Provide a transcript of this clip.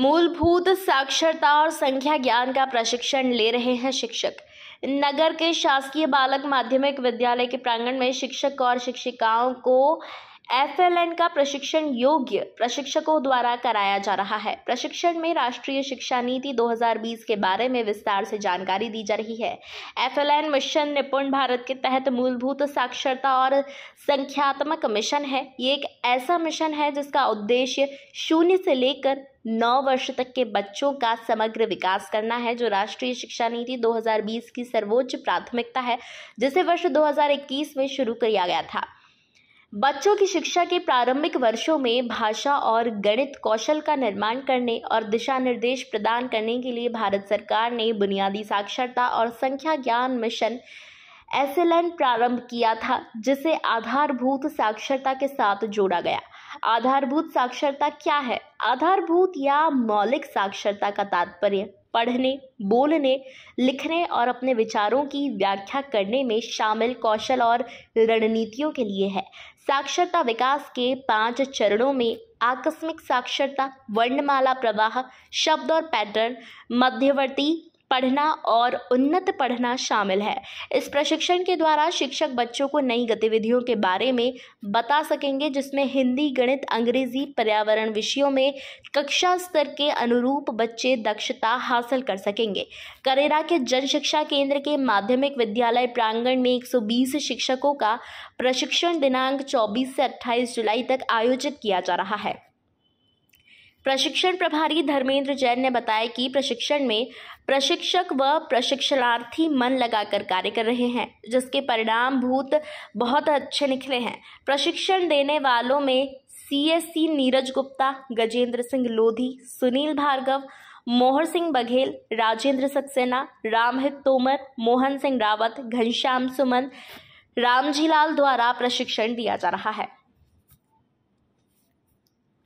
मूलभूत साक्षरता और संख्या ज्ञान का प्रशिक्षण ले रहे हैं शिक्षक नगर के शासकीय बालक माध्यमिक विद्यालय के प्रांगण में शिक्षक और शिक्षिकाओं को एफएलएन का प्रशिक्षण योग्य प्रशिक्षकों द्वारा कराया जा रहा है प्रशिक्षण में राष्ट्रीय शिक्षा नीति 2020 के बारे में विस्तार से जानकारी दी जा रही है एफएलएन मिशन निपुण भारत के तहत मूलभूत साक्षरता और संख्यात्मक मिशन है ये एक ऐसा मिशन है जिसका उद्देश्य शून्य से लेकर नौ वर्ष तक के बच्चों का समग्र विकास करना है जो राष्ट्रीय शिक्षा नीति 2020 की सर्वोच्च प्राथमिकता है जिसे वर्ष 2021 में शुरू किया गया था बच्चों की शिक्षा के प्रारंभिक वर्षों में भाषा और गणित कौशल का निर्माण करने और दिशा निर्देश प्रदान करने के लिए भारत सरकार ने बुनियादी साक्षरता और संख्या ज्ञान मिशन एस प्रारंभ किया था जिसे आधारभूत साक्षरता के साथ जोड़ा गया आधारभूत साक्षरता क्या है आधारभूत या मौलिक साक्षरता का तात्पर्य पढ़ने बोलने लिखने और अपने विचारों की व्याख्या करने में शामिल कौशल और रणनीतियों के लिए है साक्षरता विकास के पांच चरणों में आकस्मिक साक्षरता वर्णमाला प्रवाह शब्द और पैटर्न मध्यवर्ती पढ़ना और उन्नत पढ़ना शामिल है इस प्रशिक्षण के द्वारा शिक्षक बच्चों को नई गतिविधियों के बारे में बता सकेंगे जिसमें हिंदी गणित अंग्रेजी पर्यावरण विषयों में कक्षा स्तर के अनुरूप बच्चे दक्षता हासिल कर सकेंगे करेरा के जन शिक्षा केंद्र के माध्यमिक विद्यालय प्रांगण में 120 शिक्षकों का प्रशिक्षण दिनांक 24 से 28 जुलाई तक आयोजित किया जा रहा है प्रशिक्षण प्रभारी धर्मेंद्र जैन ने बताया कि प्रशिक्षण में प्रशिक्षक व प्रशिक्षणार्थी मन लगाकर कार्य कर रहे हैं जिसके परिणाम भूत बहुत अच्छे निकले हैं प्रशिक्षण देने वालों में सीएससी नीरज गुप्ता गजेंद्र सिंह लोधी सुनील भार्गव मोहर सिंह बघेल राजेंद्र सक्सेना रामहित तोमर मोहन सिंह रावत घनश्याम सुमन रामजीलाल द्वारा प्रशिक्षण दिया जा रहा है